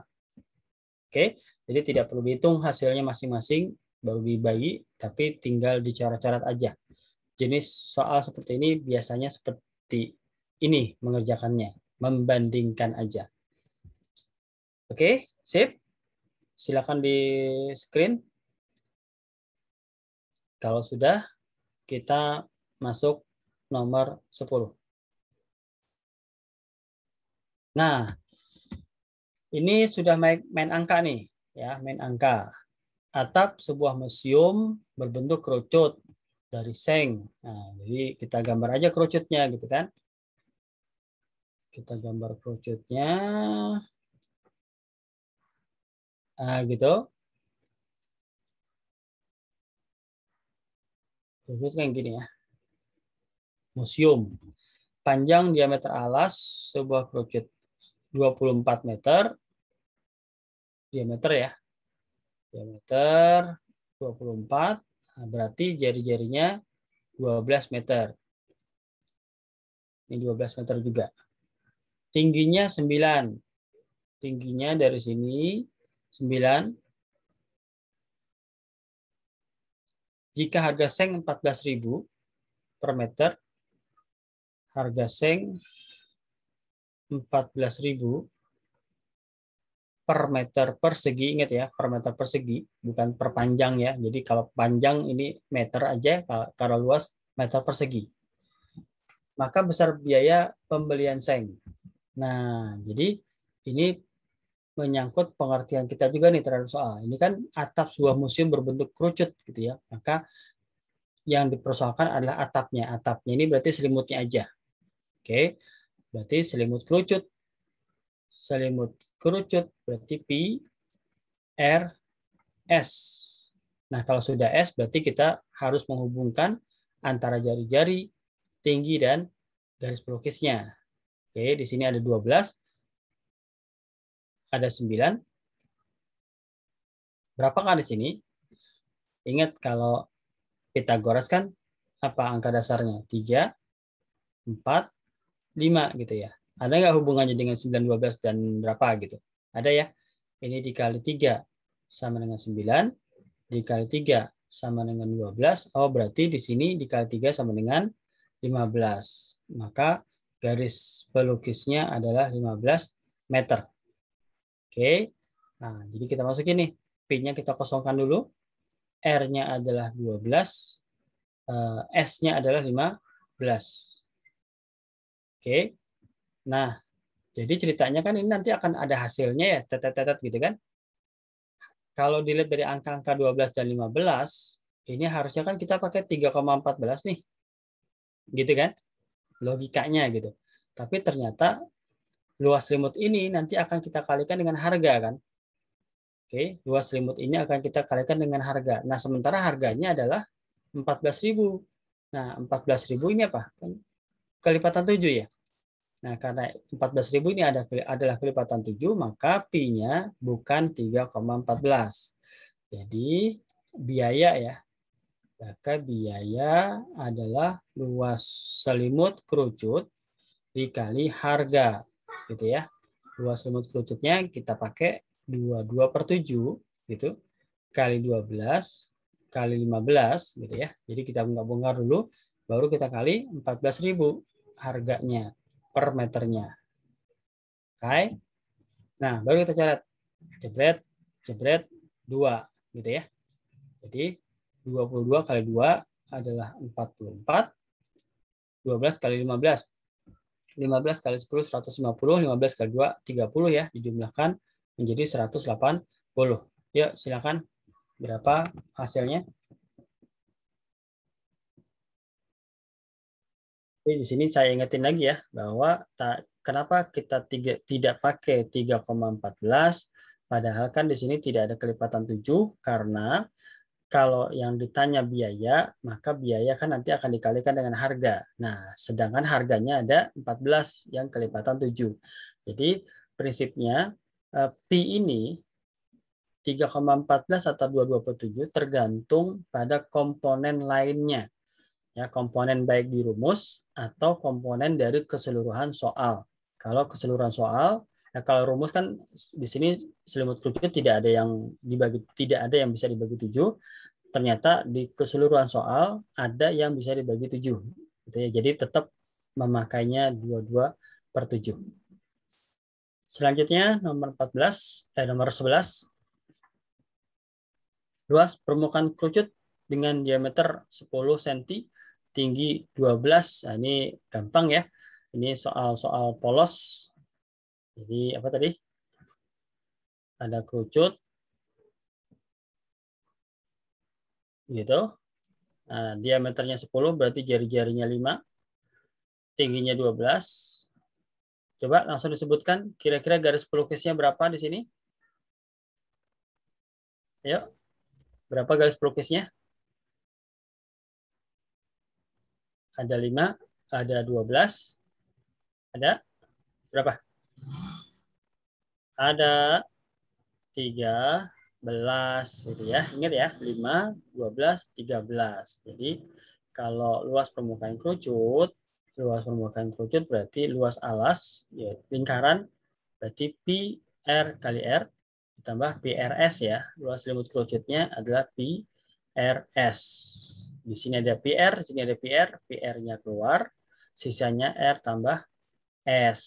Oke, jadi tidak perlu dihitung hasilnya masing-masing baru dibayi, tapi tinggal dicoret-coret aja. Jenis soal seperti ini biasanya seperti ini mengerjakannya, membandingkan aja. Oke, sip. Silakan di screen. Kalau sudah, kita masuk nomor 10. Nah, ini sudah main angka nih, ya, main angka. Atap sebuah museum berbentuk kerucut dari seng. Nah, jadi kita gambar aja kerucutnya gitu kan. Kita gambar kerucutnya. Nah, gitu. Kerucut kayak gini ya. Museum. Panjang diameter alas sebuah kerucut 24 meter, diameter ya. Diameter 24, nah, berarti jari-jarinya 12 meter. Ini 12 meter juga. Tingginya 9. Tingginya dari sini 9. Jika harga seng 14.000 per meter, harga seng 14.000 per meter persegi ingat ya per meter persegi bukan per panjang ya jadi kalau panjang ini meter aja kalau luas meter persegi maka besar biaya pembelian seng nah jadi ini menyangkut pengertian kita juga nih terhadap soal ini kan atap sebuah museum berbentuk kerucut gitu ya maka yang dipersoalkan adalah atapnya atapnya ini berarti selimutnya aja oke berarti selimut kerucut selimut kerucut berarti P R S. Nah, kalau sudah S berarti kita harus menghubungkan antara jari-jari tinggi dan garis pelukisnya. Oke, di sini ada 12 ada 9. Berapakah di sini? Ingat kalau Pitagoras kan apa angka dasarnya? tiga empat lima gitu ya. Ada nggak hubungannya dengan 9,12 dan berapa gitu? Ada ya. Ini dikali 3 sama dengan 9. Dikali 3 sama dengan 12. Oh, berarti di sini dikali 3 sama dengan 15. Maka garis pelukisnya adalah 15 meter. Oke. Nah, jadi kita masukin nih. P-nya kita kosongkan dulu. R-nya adalah 12. Eh, S-nya adalah 15. Oke. Nah, jadi ceritanya kan ini nanti akan ada hasilnya ya, tetet-tetet gitu kan. Kalau dilihat dari angka-angka 12 dan 15, ini harusnya kan kita pakai 3,14 nih. Gitu kan? Logikanya gitu. Tapi ternyata luas selimut ini nanti akan kita kalikan dengan harga kan. Oke, luas selimut ini akan kita kalikan dengan harga. Nah, sementara harganya adalah 14.000. Nah, 14.000 ini apa? Kan kelipatan 7 ya. Nah, karena 14.000 ini adalah kelipatan 7, maka P-nya bukan 3,14. Jadi biaya ya. Maka biaya adalah luas selimut kerucut dikali harga gitu ya. Luas selimut kerucutnya kita pakai 22 per 7 gitu kali 12 kali 15 gitu ya. Jadi kita nggak bongkar dulu baru kita kali 14.000 harganya per meternya. Oke. Okay. Nah, baru kita coret. Jebret, jebret 2 gitu ya. Jadi 22 kali 2 adalah 44. 12 kali 15 15 kali 10 150, 15 kali 2 30 ya, dijumlahkan menjadi 180. Yuk, silakan berapa hasilnya? Tapi di sini saya ingetin lagi ya bahwa tak kenapa kita tiga, tidak pakai 3,14 padahal kan di sini tidak ada kelipatan 7 karena kalau yang ditanya biaya maka biaya kan nanti akan dikalikan dengan harga. Nah, sedangkan harganya ada 14 yang kelipatan 7. Jadi prinsipnya eh, P ini 3,14 atau 227 tergantung pada komponen lainnya ya komponen baik di rumus atau komponen dari keseluruhan soal. Kalau keseluruhan soal, ya kalau rumus kan di sini selimut kerucut tidak ada yang dibagi tidak ada yang bisa dibagi tujuh. Ternyata di keseluruhan soal ada yang bisa dibagi tujuh. Gitu ya. Jadi tetap memakainya dua-dua per tujuh. Selanjutnya nomor 14 eh nomor 11 luas permukaan kerucut dengan diameter 10 cm tinggi 12. Nah, ini gampang ya. Ini soal-soal polos. Jadi apa tadi? Ada kerucut. Gitu. Nah, diameternya 10 berarti jari-jarinya 5. Tingginya 12. Coba langsung disebutkan kira-kira garis pelukisnya berapa di sini? Ayo. Berapa garis pelukisnya? ada 5, ada 12, ada berapa? Ada 13 gitu ya. Ingat ya, 5, 12, 13. Jadi kalau luas permukaan kerucut, luas permukaan kerucut berarti luas alas, ya, lingkaran, berarti pi r kali r ditambah PRS ya. Luas selimut kerucutnya adalah PRS. Di sini ada PR, di sini ada PR, PR-nya keluar, sisanya R tambah S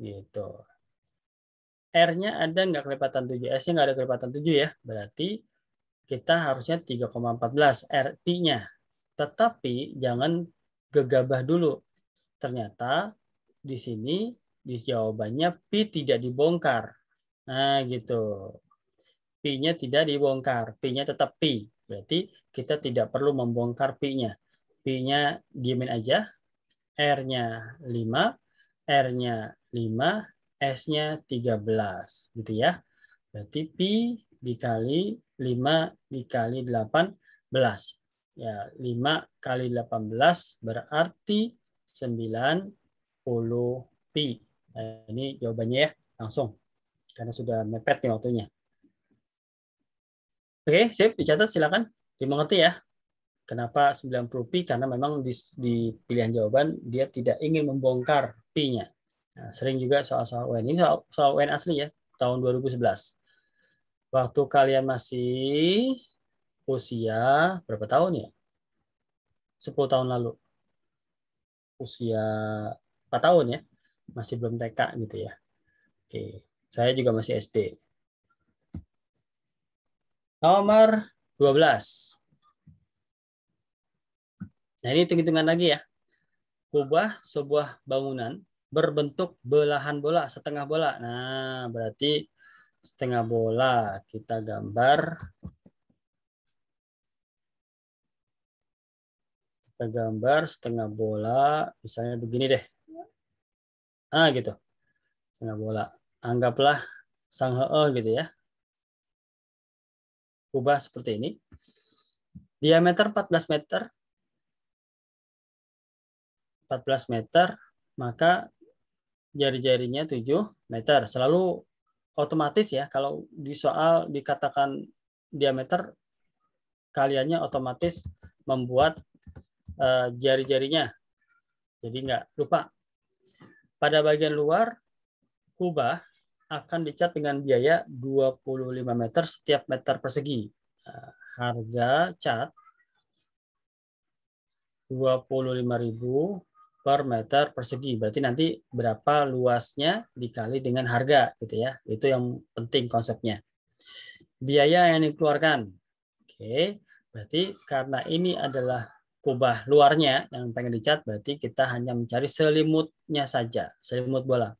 gitu. R-nya ada nggak kelipatan 7, S-nya nggak ada kelipatan 7 ya. Berarti kita harusnya 3,14 RT-nya. Tetapi jangan gegabah dulu. Ternyata di sini di jawabannya P tidak dibongkar. Nah, gitu. P-nya tidak dibongkar, P-nya tetap P. Berarti kita tidak perlu membongkar P-nya. P-nya diamin aja. R-nya 5, R-nya 5, S-nya 13. Gitu ya. Berarti P dikali 5 dikali 18. Ya, 5 kali 18 berarti 90 pi. Nah, ini jawabannya ya, langsung. Karena sudah mepet nih waktunya. Oke, okay, sip, dicatat silakan. Dimengerti ya. Kenapa 90 pi? Karena memang di, di pilihan jawaban dia tidak ingin membongkar pi-nya. Nah, sering juga soal-soal UN. Ini soal, soal UN asli ya, tahun 2011. Waktu kalian masih usia berapa tahun ya? 10 tahun lalu. Usia 4 tahun ya. Masih belum TK gitu ya. Oke, saya juga masih SD. Nomor 12. Nah, ini hitung-hitungan lagi ya. Kubah sebuah bangunan berbentuk belahan bola, setengah bola. Nah, berarti setengah bola kita gambar kita gambar setengah bola, misalnya begini deh. Ah, gitu. Setengah bola. Anggaplah sang hee gitu ya ubah seperti ini. Diameter 14 meter. 14 meter, maka jari-jarinya 7 meter. Selalu otomatis ya, kalau di soal dikatakan diameter, kaliannya otomatis membuat eh, jari-jarinya. Jadi nggak lupa. Pada bagian luar, kubah akan dicat dengan biaya 25 meter setiap meter persegi. Nah, harga cat 25.000 per meter persegi. Berarti nanti berapa luasnya dikali dengan harga gitu ya. Itu yang penting konsepnya. Biaya yang dikeluarkan. Oke, berarti karena ini adalah kubah luarnya yang pengen dicat berarti kita hanya mencari selimutnya saja, selimut bola.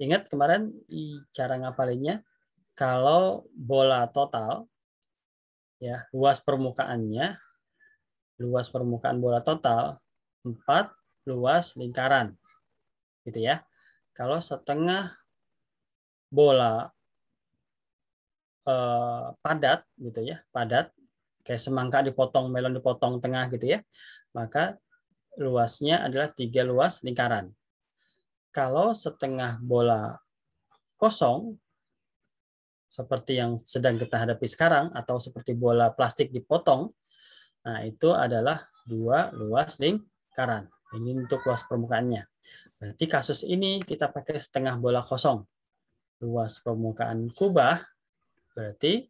Ingat kemarin cara ngapalinnya kalau bola total ya luas permukaannya luas permukaan bola total 4 luas lingkaran. Gitu ya. Kalau setengah bola eh, padat gitu ya, padat kayak semangka dipotong, melon dipotong tengah gitu ya, maka luasnya adalah tiga luas lingkaran kalau setengah bola kosong seperti yang sedang kita hadapi sekarang atau seperti bola plastik dipotong, nah itu adalah dua luas lingkaran. Ini untuk luas permukaannya. Berarti kasus ini kita pakai setengah bola kosong. Luas permukaan kubah berarti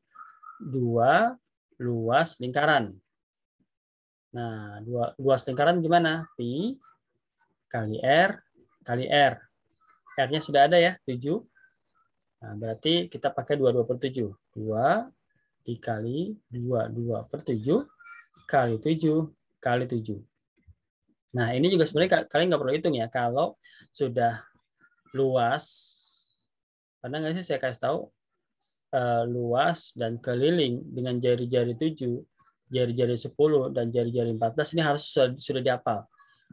dua luas lingkaran. Nah, dua luas lingkaran gimana? Pi kali R kali R. R-nya sudah ada ya, 7. Nah, berarti kita pakai 22 per 7. 2 dikali 22 per 7 kali 7 kali 7. Nah, ini juga sebenarnya kalian nggak perlu hitung ya. Kalau sudah luas, pernah nggak sih saya kasih tahu uh, luas dan keliling dengan jari-jari 7, jari-jari 10, dan jari-jari 14, ini harus sudah, sudah dihafal.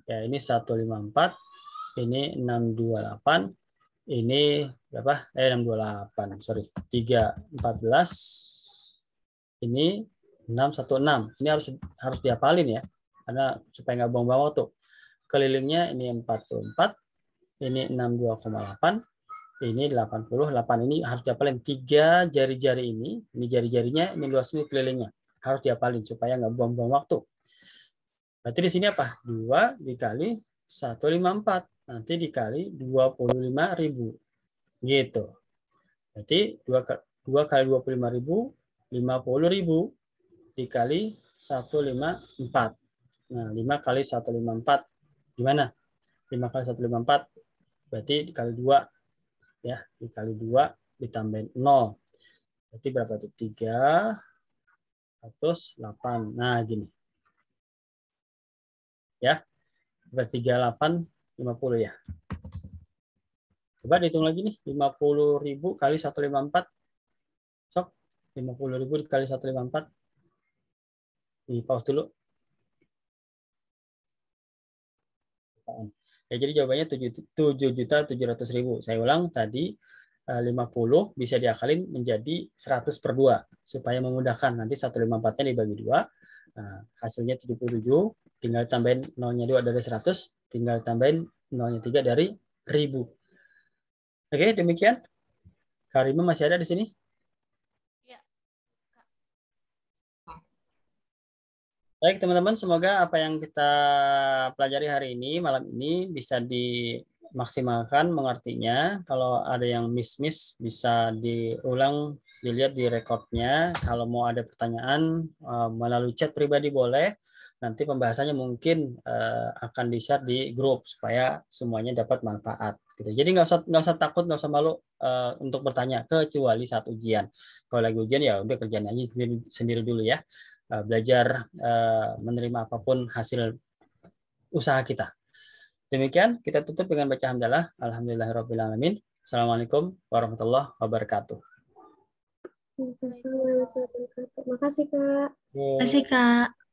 Ya, ini 154, ini 628, ini berapa? Eh 628, sorry. 314, ini 616. Ini harus harus diapalin ya, karena supaya nggak buang-buang waktu. Kelilingnya ini 44, ini 62,8, ini 88. Ini harus diapalin tiga jari-jari ini, ini jari-jarinya, ini luas ini kelilingnya. Harus diapalin supaya nggak buang-buang waktu. Berarti di sini apa? 2 dikali 154 nanti dikali 25.000. Gitu. Berarti 2, 2 kali 25.000, 50.000 dikali 154. Nah, 5 kali 154 gimana? 5 kali 154 berarti dikali 2 ya, dikali 2 ditambahin 0. Berarti berapa tuh? 3 108. Nah, gini. Ya. 38 50 ya. Coba dihitung lagi nih, 50.000 kali 154. Sok, 50.000 dikali 154. Di pause dulu. Ya, jadi jawabannya 7.700.000. Saya ulang tadi 50 eh, bisa diakalin menjadi 100 per 2 supaya memudahkan. Nanti 154-nya dibagi 2. Nah, hasilnya 77, tinggal tambahin nolnya 2 dari 100, Tinggal tambahin nolnya tiga dari ribu, Oke, demikian. Karima masih ada di sini? Ya. Baik, teman-teman, semoga apa yang kita pelajari hari ini, malam ini bisa dimaksimalkan mengertinya. Kalau ada yang miss-miss bisa diulang dilihat di rekodnya. Kalau mau ada pertanyaan eh, melalui chat pribadi boleh nanti pembahasannya mungkin uh, akan di share di grup supaya semuanya dapat manfaat gitu jadi nggak usah nggak usah takut nggak usah malu uh, untuk bertanya kecuali saat ujian kalau lagi ujian ya udah kerjaan aja sendiri, sendiri dulu ya uh, belajar uh, menerima apapun hasil usaha kita demikian kita tutup dengan baca hamdalah alhamdulillahirobbilalamin assalamualaikum warahmatullahi wabarakatuh Terima kasih, Kak. Terima kasih, Kak.